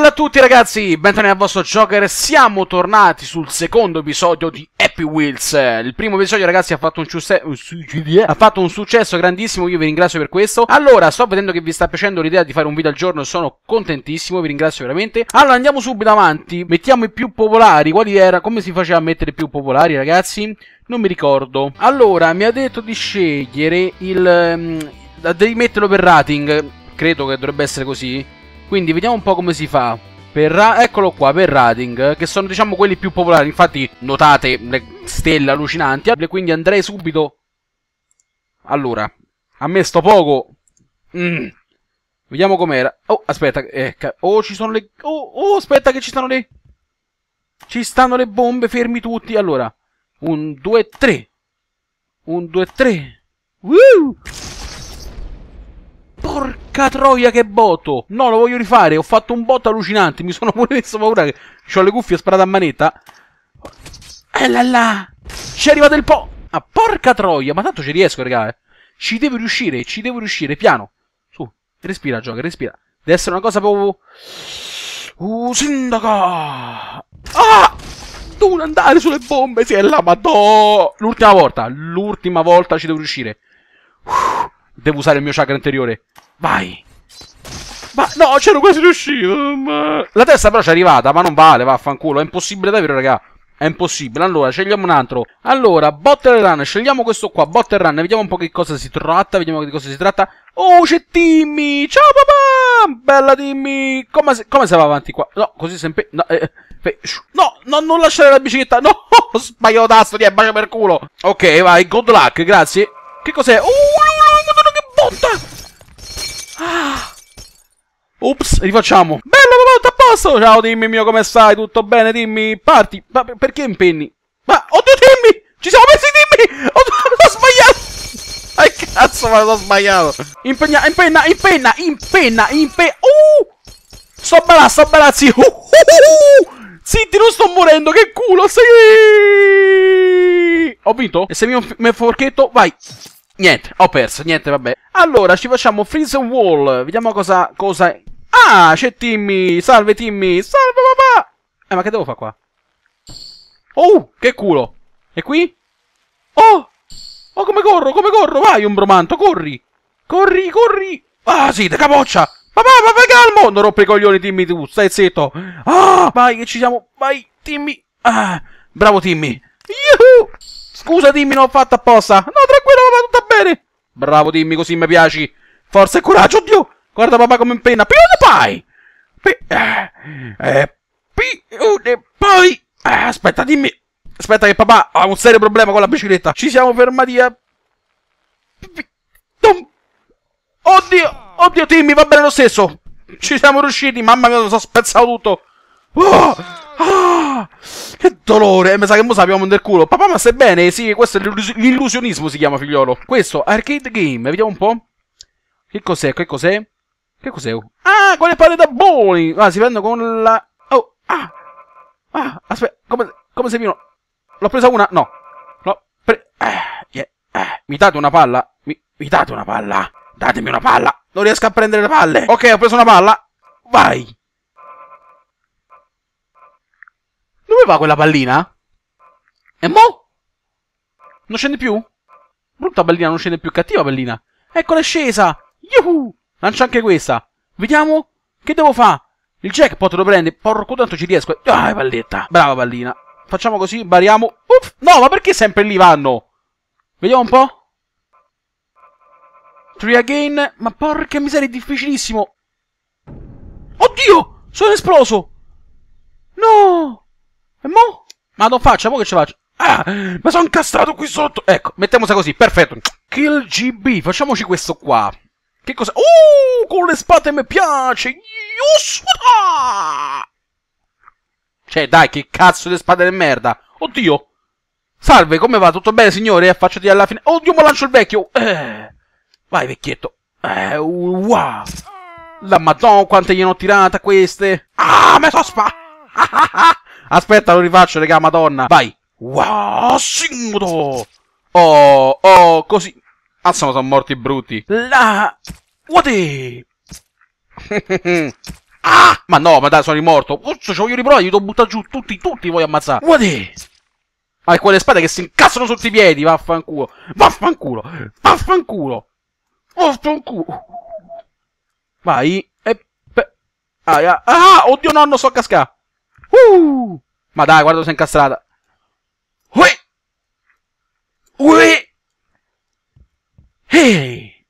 Bella a tutti ragazzi, bentornati al vostro Joker, siamo tornati sul secondo episodio di Happy Wheels Il primo episodio ragazzi ha fatto un, ciusse... ha fatto un successo grandissimo, io vi ringrazio per questo Allora, sto vedendo che vi sta piacendo l'idea di fare un video al giorno, sono contentissimo, vi ringrazio veramente Allora andiamo subito avanti, mettiamo i più popolari, quali era, come si faceva a mettere i più popolari ragazzi? Non mi ricordo Allora, mi ha detto di scegliere il... Mm, devi metterlo per rating, credo che dovrebbe essere così quindi vediamo un po' come si fa. Per eccolo qua, per rating, che sono diciamo quelli più popolari, infatti notate le stelle allucinanti, quindi andrei subito... Allora, a me sto poco... Mm. Vediamo com'era. Oh, aspetta, eh, oh ci sono le... Oh, oh, aspetta che ci stanno le... Ci stanno le bombe, fermi tutti. Allora, un, due, tre. Un, due, tre. Woo! Porca troia che botto! No, lo voglio rifare, ho fatto un botto allucinante, mi sono pure messo paura che ho le cuffie sparate a manetta. Eh là là! Ci è arrivato il po'! Ah, porca troia! Ma tanto ci riesco, raga, eh. Ci devo riuscire, ci devo riuscire, piano. Su, respira, gioca, respira. Deve essere una cosa proprio... Uh, sindaco! Ah! Non andare sulle bombe, si sì, è la madò! L'ultima volta, l'ultima volta ci devo riuscire. Uff. Devo usare il mio chakra anteriore. Vai. Ma no, c'ero quasi riuscito. Ma... La testa però ci è arrivata, ma non vale, vaffanculo. È impossibile davvero, raga. È impossibile. Allora, scegliamo un altro. Allora, Bottle Run. Scegliamo questo qua, Bottle Run. Vediamo un po' che cosa si tratta. Vediamo di cosa si tratta. Oh, c'è Timmy. Ciao, papà. Bella, Timmy. Come, Come si va avanti qua? No, così sempre... No, eh... eh no, no, non lasciare la bicicletta. No, sbaglio tasto. Ti è bacio per culo. Ok, vai. Good luck, grazie. Che cos'è? Uh, puttana! Ah. Ups, rifacciamo. Bello tutto a posto! Ciao dimmi mio, come stai? Tutto bene? Dimmi, parti. Ma perché impenni? Ma, oddio dimmi! Ci siamo messi dimmi! Ho, ho sbagliato! Ai cazzo, ma l'ho sbagliato! Impegna, impenna, impenna, impenna, impenna! Uh! Sto bella, sto bella, zio! Uh, uh, uh, uh. Zitti, non sto morendo, che culo! Sì! Ho vinto? E se mi, mi forchetto, vai! Niente, ho perso, niente, vabbè. Allora, ci facciamo freeze and wall. Vediamo cosa... cosa... Ah, c'è Timmy! Salve Timmy! Salve papà! Eh, ma che devo fare qua? Oh, che culo! E qui? Oh! Oh, come corro, come corro! Vai, ombromanto, corri! Corri, corri! Ah, sì, da capoccia! Papà, papà, calmo! Non rompere i coglioni, Timmy, tu, stai zitto! Ah, vai, che ci siamo! Vai, Timmy! Ah, bravo Timmy! Yuhu! Scusa, dimmi, non ho fatto apposta. No, tranquillo, papà, tutto bene. Bravo, dimmi, così mi piaci. Forza e coraggio, oddio. Guarda papà come impenna. ne fai. Eh, eh ne fai. Eh, aspetta, dimmi... Aspetta che papà ha un serio problema con la bicicletta. Ci siamo fermati a... Oddio! Oddio, Timmy, va bene lo stesso! Ci siamo riusciti, mamma mia, lo so spezzato tutto! Oh, ah, Dolore, eh, mi sa che mo sappiamo del culo. Papà, ma stai bene? Sì, questo è l'illusionismo, si chiama figliolo. Questo, arcade game, vediamo un po'. Che cos'è, che cos'è? Che cos'è? Ah, con le palle da buoni! Ah, si prende con la... Oh, ah! Ah, aspetta, come, come se vino... L'ho presa una? No. L'ho pre... Ah, yeah. ah, mi date una palla? Mi, mi date una palla? Datemi una palla! Non riesco a prendere le palle! Ok, ho preso una palla! Vai! Dove va quella pallina? E mo? Non scende più? Brutta pallina, non scende più, cattiva pallina. Eccola scesa! Yuhu! Lancia anche questa. Vediamo? Che devo fare? Il jackpot lo prende. Porco tanto ci riesco. Ah, palletta. Brava pallina. Facciamo così, bariamo. Uff! No, ma perché sempre lì vanno? Vediamo un po'. Three again. Ma porca miseria, è difficilissimo. Oddio! Sono esploso! No! E mo? Ma non faccio, mo che ci faccio? Ah, ma sono incastrato qui sotto! Ecco, mettiamola così, perfetto. Kill GB, facciamoci questo qua. Che cosa? Oh, con le spade mi piace! Yosuda! Cioè, dai, che cazzo di spade di merda! Oddio! Salve, come va? Tutto bene, signore? Affacciati alla fine... Oddio, ma lancio il vecchio! Eh. Vai, vecchietto. Eh, wow! La madonna, quante gli hanno tirata queste! Ah, me so spa! Ah, Aspetta, lo rifaccio, raga, madonna. Vai. Wow, singodo. Oh, oh, così. Azzano, ah, sono morti brutti. La... What the... Ah! Ma no, ma dai, sono rimorto. Pozzo, ci voglio riprovare, gli devo butta giù tutti, tutti voglio ammazzare. What the... Ah, è quelle spade che si incazzano sotto i piedi, vaffanculo. Vaffanculo. Vaffanculo. Vaffanculo. Vai. E... Ah, ah, ah, oddio nonno, so cascare. Ma dai, guarda, se è incastrata. Ui! Ui! Hey!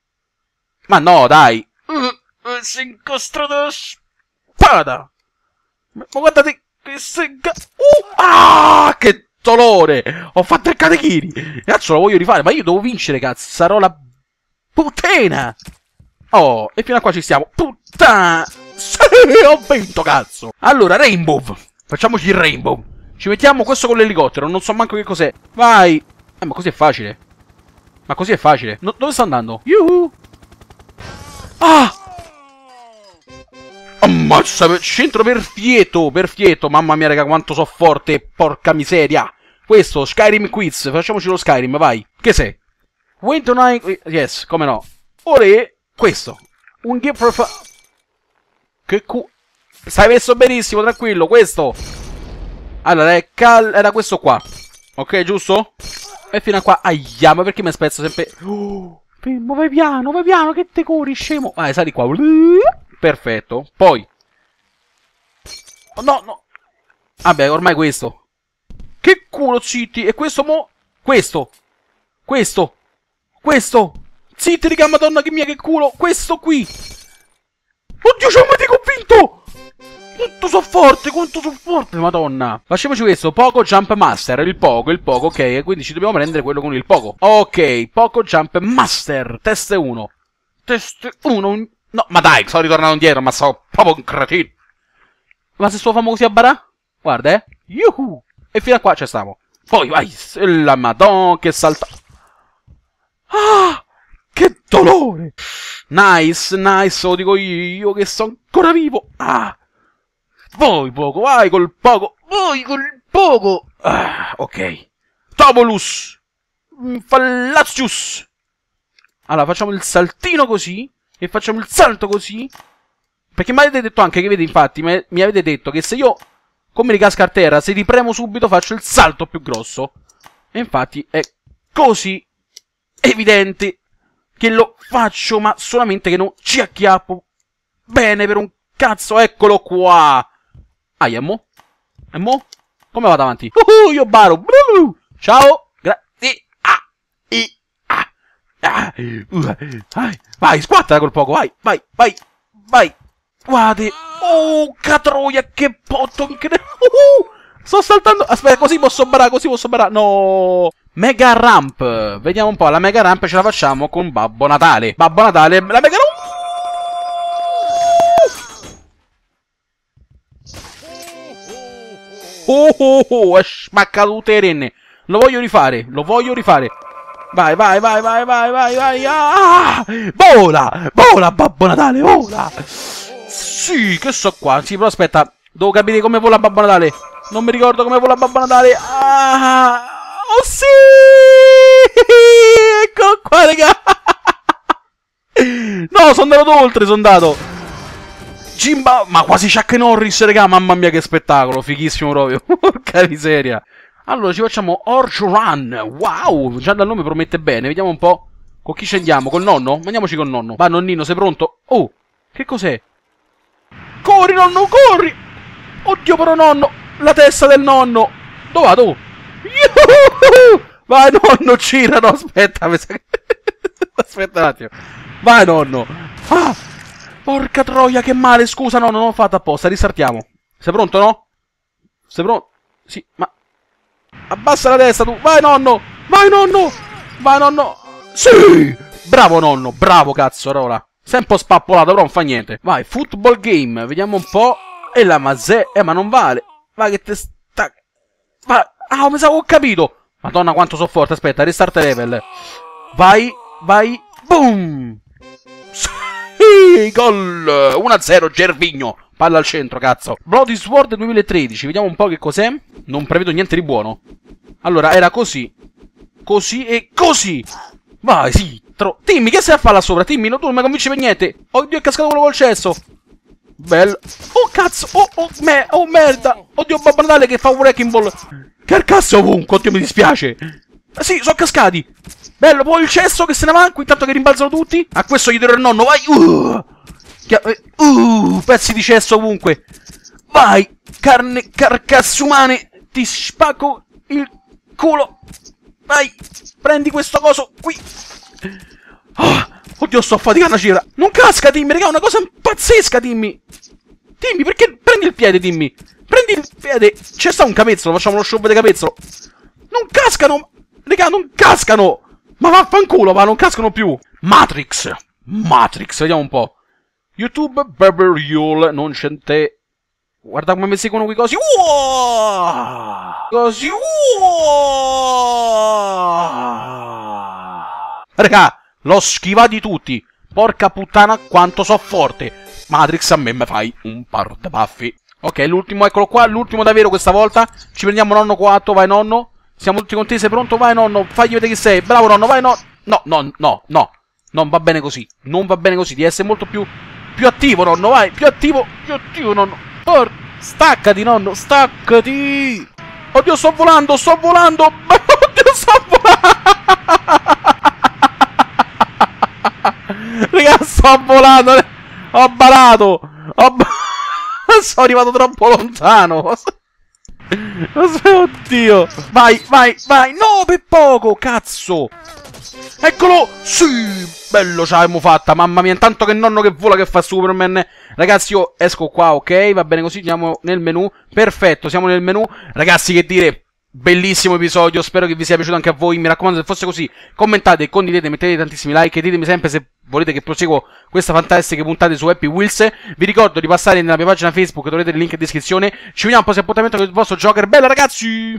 Ma no, dai! Uh, eh, uh, eh, si è incastrata la spada! Ma guardate che sega... Uh! Ah! Che dolore! Ho fatto il catechiri! Cazzo, lo voglio rifare, ma io devo vincere, cazzo! Sarò la... Puttana! Oh, e fino a qua ci stiamo. Puttana! Sì, ho vinto, cazzo! Allora, Rainbow! Facciamoci il rainbow. Ci mettiamo questo con l'elicottero, non so manco che cos'è. Vai! Eh, ma così è facile. Ma così è facile. No, dove sta andando? Yuhu! Ah! Ammazza, centro perfieto, perfieto. Mamma mia, raga, quanto so forte. Porca miseria. Questo, Skyrim Quiz. Facciamoci lo Skyrim, vai. Che sei? Winter Nine... Yes, come no. Ore, questo. Un game profile... Che cu... Stai messo benissimo, tranquillo, questo Allora, è cal era questo qua Ok, giusto? E fino a qua, aia, ma perché mi spezzo sempre oh, Ma vai piano, vai piano, che te curi, scemo Vai, ah, sali qua Perfetto, poi oh, No, no Vabbè, ormai questo Che culo, zitti, e questo mo Questo Questo Questo Zitti, raga, madonna che mia, che culo Questo qui Oddio, c'è un mitico quanto so forte, quanto so forte, madonna. Lasciamoci questo, Poco Jump Master, il Poco, il Poco, ok, quindi ci dobbiamo prendere quello con il Poco. Ok, Poco Jump Master, test 1. Test 1, no, ma dai, sono ritornato indietro, ma sono proprio un cretino. Ma se sto famoso a barà? Guarda, eh. Yuhu! E fino a qua ci stiamo. Poi vai, la madonna che salta... Ah! Che dolore! Nice, nice, lo dico io che sono ancora vivo! Ah! Voi poco, vai col poco, voi col poco! Ah, ok. Tobolus! Mm, Fallacius! Allora, facciamo il saltino così, e facciamo il salto così, perché mi avete detto anche, che vedi infatti, mi avete detto che se io, come ricasca a terra, se ripremo subito faccio il salto più grosso. E infatti è così evidente che lo faccio, ma solamente che non ci acchiappo bene per un cazzo, eccolo qua! Ah, ah, mo? E mo? Come vado avanti? Uh, io baro! Ciao! Grazie! Ah! I! Ah! Ah! Uh, vai, vai, squattala col poco, vai, vai, vai, vai! Guardate! Oh, catroia, che potto incredibile! Uh, sto saltando! Aspetta, così posso barare, così posso barare! No! Mega Ramp! Vediamo un po', la Mega Ramp ce la facciamo con Babbo Natale! Babbo Natale, la Mega Ramp! Oh, oh, oh, tutte le renne. Lo voglio rifare, lo voglio rifare. Vai, vai, vai, vai, vai, vai, vai. Ah! Vola, vola, Babbo Natale, vola. Sì, che so qua. Sì, però aspetta, devo capire come vola Babbo Natale. Non mi ricordo come vola Babbo Natale. Ah! Oh sì! Eccolo qua, raga. No, sono andato oltre, sono andato. Jimba, ma quasi Chuck Norris, raga, mamma mia che spettacolo, fighissimo proprio, porca miseria. Allora, ci facciamo Orge Run, wow, già dal nome promette bene, vediamo un po'. Con chi scendiamo? Col nonno? Andiamoci col nonno. Va, nonnino, sei pronto? Oh, che cos'è? Corri, nonno, corri! Oddio, però, nonno, la testa del nonno. Dove vado? Yuhu! Vai, nonno, gira, no, aspetta, aspetta un attimo. Vai, nonno. Ah! Porca troia, che male, scusa, no, non l'ho fatto apposta, ristartiamo. Sei pronto, no? Sei pronto? Sì, ma... Abbassa la testa tu, vai nonno! Vai nonno! Vai nonno! Sì! Bravo nonno, bravo cazzo, Rola. Sei un po' spappolato, però non fa niente. Vai, football game, vediamo un po'. E la mazè, eh ma non vale. Vai che te sta... Vai. Ah, mi sa, ho capito! Madonna quanto so forte, aspetta, restart level. Vai, vai, boom! gol 1-0 Gervigno. Palla al centro, cazzo. Bloody Sword 2013, vediamo un po' che cos'è. Non prevedo niente di buono. Allora, era così. Così e così. Vai, sì. Tro... Timmy, che stai a fare là sopra? Timmy, no, tu non mi convinci per niente. Oddio, oh, è cascato quello col cesso. Bello. Oh, cazzo. Oh, oh, me... oh merda. Oddio, Babbo Natale che fa un wrecking ball. Carcassa ovunque, oddio, mi dispiace. Sì, sono cascati. Bello, poi il cesso che se ne manco intanto che rimbalzano tutti. A questo gli dirò il nonno, vai. Uh, eh, uh, pezzi di cesso ovunque. Vai, carne, carcasse umane, ti spacco il culo. Vai, prendi questo coso qui. Oh, oddio, sto affaticando la cifra. Non casca, dimmi, raga, è una cosa pazzesca, dimmi. Dimmi, perché prendi il piede, dimmi. Prendi il piede. C'è sta un capezzolo, facciamo lo show di capezzolo. Non cascano, raga, non cascano. Ma vaffanculo, ma non cascano più! Matrix! Matrix, vediamo un po'. YouTube, Berber Yule, non c'è te. Guarda come mi seguono qui così. Uuuh! Così. Uuuh! Raga, l'ho schivati tutti. Porca puttana quanto so forte. Matrix a me mi fai un parro de baffi. Ok, l'ultimo, eccolo qua, l'ultimo davvero questa volta. Ci prendiamo nonno 4, vai nonno. Siamo tutti contesi, sei pronto? Vai nonno, fagli vedere chi sei. Bravo nonno, vai no. No, no, no, no. Non va bene così. Non va bene così. Devi essere molto più, più attivo nonno, vai. Più attivo, più attivo nonno. Por... Staccati nonno, staccati. Oddio, sto volando, sto volando. Oddio, sto volando. Raga, sto volando. Ho balato. Ho... balato. sono arrivato troppo lontano. Oddio! Vai, vai, vai! No, per poco! Cazzo! Eccolo! Sì! Bello, ce l'abbiamo fatta, mamma mia! Intanto che nonno che vola che fa Superman! Ragazzi, io esco qua, ok? Va bene così, andiamo nel menu. Perfetto, siamo nel menu. Ragazzi, che dire... Bellissimo episodio, spero che vi sia piaciuto anche a voi. Mi raccomando, se fosse così, commentate, condividete, mettete tantissimi like e ditemi sempre se volete che proseguo questa fantastica puntata su Happy Wheels. Vi ricordo di passare nella mia pagina Facebook, troverete il link in descrizione. Ci vediamo a prossimo appuntamento con il vostro Joker. Bella ragazzi!